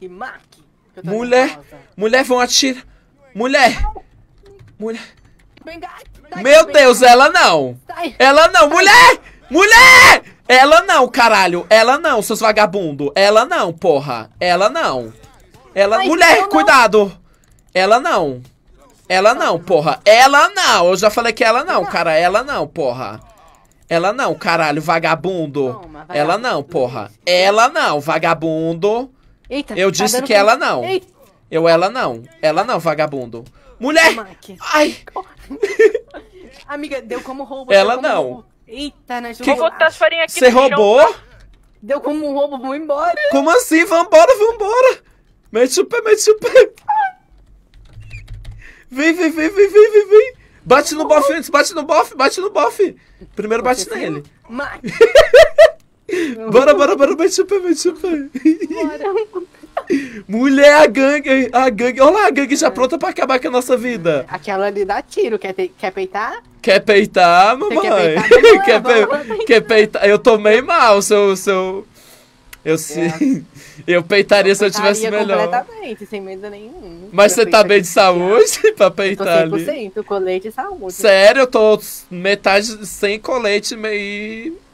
E Mac. Mulher. Mulher, vão atirar. Mulher. Mulher. Meu Deus, ela não. Ela não. Mulher. Mulher. Ela não, caralho. Ela não, seus vagabundo. Ela não, porra. Ela não. Ela... Mulher, cuidado. Ela não. Ela não, porra. Ela não. Eu já falei que ela não, cara. Ela não, porra. Ela não, caralho, vagabundo. Ela não, porra. Ela não, vagabundo. Eita, eu tá disse que ela não. Eu, ela não. Ela não, vagabundo. Mulher! Ai! Amiga, deu como roubo. Ela como não. Roubo. Eita, nós né, que... roubamos. as farinhas aqui Você roubou? Deu como um roubo, vou embora. Como assim? Vambora, vambora. Mete o pé, mete o pé. Vem, vem, vem, vem, vem, vem, vem. Bate no bofe antes, bate no bofe, bate no bofe. Primeiro bate nele. Mas... Bora, bora, bora, vai super, vai super. Bora. Mulher, a gangue, a gangue. Olha lá, a gangue já é. pronta pra acabar com a nossa vida. Aquela ali dá tiro, quer, te, quer peitar? Quer peitar, mamãe? quer peitar? Mamãe? quer, pe... quer peitar? Eu tomei mal, seu. seu... Eu, se... É. eu peitaria eu se eu é. tivesse melhor. Completamente, sem medo nenhum. Mas você tá bem de saúde pra peitar eu tô 100%, ali? 100% colete e saúde. Sério, eu tô metade sem colete e